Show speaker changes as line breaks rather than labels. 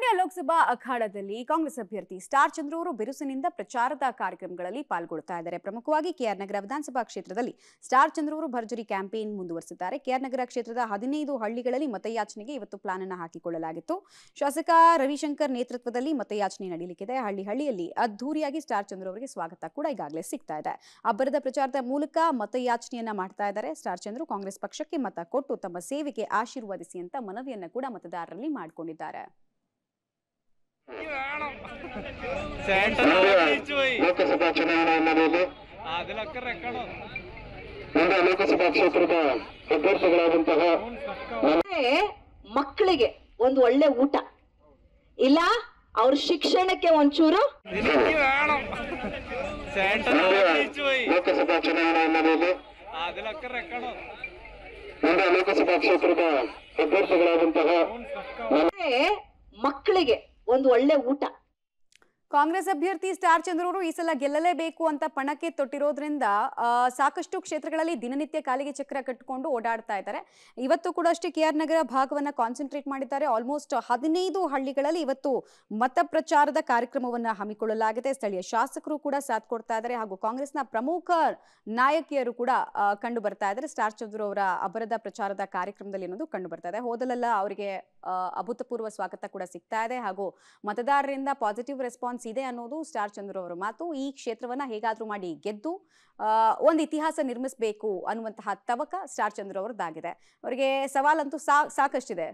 ಮಂಡ್ಯ ಲೋಕಸಭಾ ಅಖಾಡದಲ್ಲಿ ಕಾಂಗ್ರೆಸ್ ಅಭ್ಯರ್ಥಿ ಸ್ಟಾರ್ ಚಂದ್ರ ಅವರು ಬಿರುಸಿನಿಂದ ಪ್ರಚಾರದ ಕಾರ್ಯಕ್ರಮಗಳಲ್ಲಿ ಪಾಲ್ಗೊಳ್ತಾ ಇದ್ದಾರೆ ಪ್ರಮುಖವಾಗಿ ಕೆಆರ್ ನಗರ ವಿಧಾನಸಭಾ ಕ್ಷೇತ್ರದಲ್ಲಿ ಸ್ಟಾರ್ ಚಂದ್ರ ಅವರು ಭರ್ಜರಿ ಕ್ಯಾಂಪೇನ್ ಮುಂದುವರಿಸಿದ್ದಾರೆ ಕೆಆರ್ ನಗರ ಕ್ಷೇತ್ರದ ಹದಿನೈದು ಹಳ್ಳಿಗಳಲ್ಲಿ ಮತಯಾಚನೆಗೆ ಇವತ್ತು ಪ್ಲಾನ್ ಅನ್ನು ಹಾಕಿಕೊಳ್ಳಲಾಗಿತ್ತು ಶಾಸಕ ರವಿಶಂಕರ್ ನೇತೃತ್ವದಲ್ಲಿ ಮತಯಾಚನೆ ನಡೆಯಲಿಕ್ಕಿದೆ ಹಳ್ಳಿ ಹಳ್ಳಿಯಲ್ಲಿ ಅದ್ದೂರಿಯಾಗಿ ಸ್ಟಾರ್ ಚಂದ್ರ ಅವರಿಗೆ ಸ್ವಾಗತ ಕೂಡ ಈಗಾಗಲೇ ಸಿಗ್ತಾ ಇದೆ ಅಬ್ಬರದ ಪ್ರಚಾರದ ಮೂಲಕ ಮತಯಾಚನೆಯನ್ನ ಮಾಡ್ತಾ ಇದ್ದಾರೆ ಸ್ಟಾರ್ ಚಂದ್ರ ಕಾಂಗ್ರೆಸ್ ಪಕ್ಷಕ್ಕೆ ಮತ ಕೊಟ್ಟು ತಮ್ಮ ಸೇವೆಗೆ ಆಶೀರ್ವದಿಸಿ ಅಂತ ಮನವಿಯನ್ನ ಕೂಡ ಮತದಾರರಲ್ಲಿ ಮಾಡಿಕೊಂಡಿದ್ದಾರೆ ಲೋಕಸಭಾ ಚುನಾವಣೆ ಹಿನ್ನೆಲೆಯಲ್ಲಿ ಮುಂದೆ ಲೋಕಸಭಾ ಕ್ಷೇತ್ರದ ಅಭ್ಯರ್ಥಿಗಳಾದಂತಹ ಮಕ್ಕಳಿಗೆ ಒಂದು ಒಳ್ಳೆ ಊಟ ಇಲ್ಲ ಅವ್ರ ಶಿಕ್ಷಣಕ್ಕೆ ಒಂಚೂರು ಲೋಕಸಭಾ ಚುನಾವಣೆ ಹಿನ್ನೆಲೆಯಲ್ಲಿ ಮುಂದೆ ಲೋಕಸಭಾ ಕ್ಷೇತ್ರದ ಅಭ್ಯರ್ಥಿಗಳಾದಂತಹ ಮಕ್ಕಳಿಗೆ ಒಂದು ಒಳ್ಳೆ ಊಟ ಕಾಂಗ್ರೆಸ್ ಅಭ್ಯರ್ಥಿ ಸ್ಟಾರ್ ಚಂದ್ರವರು ಈ ಸಲ ಗೆಲ್ಲಲೇಬೇಕು ಅಂತ ಪಣಕ್ಕೆ ತೊಟ್ಟಿರೋದ್ರಿಂದ ಸಾಕಷ್ಟು ಕ್ಷೇತ್ರಗಳಲ್ಲಿ ದಿನನಿತ್ಯ ಕಾಲಿಗೆ ಚಕ್ರ ಕಟ್ಟಿಕೊಂಡು ಓಡಾಡ್ತಾ ಇದ್ದಾರೆ ಇವತ್ತು ಕೂಡ ಅಷ್ಟೇ ಕೆಆರ್ ನಗರ ಭಾಗವನ್ನು ಕಾನ್ಸಂಟ್ರೇಟ್ ಮಾಡಿದ್ದಾರೆ ಆಲ್ಮೋಸ್ಟ್ ಹದಿನೈದು ಹಳ್ಳಿಗಳಲ್ಲಿ ಇವತ್ತು ಮತ ಪ್ರಚಾರದ ಕಾರ್ಯಕ್ರಮವನ್ನು ಹಮ್ಮಿಕೊಳ್ಳಲಾಗಿದೆ ಸ್ಥಳೀಯ ಶಾಸಕರು ಕೂಡ ಸಾಥ್ ಕೊಡ್ತಾ ಇದ್ದಾರೆ ಹಾಗೂ ಕಾಂಗ್ರೆಸ್ನ ಪ್ರಮುಖ ನಾಯಕಿಯರು ಕೂಡ ಕಂಡು ಬರ್ತಾ ಇದ್ದಾರೆ ಸ್ಟಾರ್ ಚಂದ್ರು ಅವರ ಅಬರದ ಪ್ರಚಾರದ ಕಾರ್ಯಕ್ರಮದಲ್ಲಿ ಅನ್ನೋದು ಕಂಡು ಬರ್ತಾ ಇದೆ ಹೋದಲೆಲ್ಲ ಅವರಿಗೆ ಅಭೂತಪೂರ್ವ ಸ್ವಾಗತ ಕೂಡ ಸಿಗ್ತಾ ಇದೆ ಹಾಗೂ ಮತದಾರರಿಂದ ಪಾಸಿಟಿವ್ ರೆಸ್ಪಾನ್ಸ್ ಇದೆ ಅನ್ನೋದು ಸ್ಟಾರ್ ಚಂದ್ರ ಅವರ ಮಾತು ಈ ಕ್ಷೇತ್ರವನ್ನ ಹೇಗಾದ್ರೂ ಮಾಡಿ ಗೆದ್ದು ಒಂದು ಇತಿಹಾಸ ನಿರ್ಮಿಸಬೇಕು ಅನ್ನುವಂತಹ ತವಕ ಸ್ಟಾರ್ ಚಂದ್ರ ಅವರದ್ದಾಗಿದೆ ಅವರಿಗೆ ಸವಾಲಂತೂ ಸಾ ಸಾಕಷ್ಟಿದೆ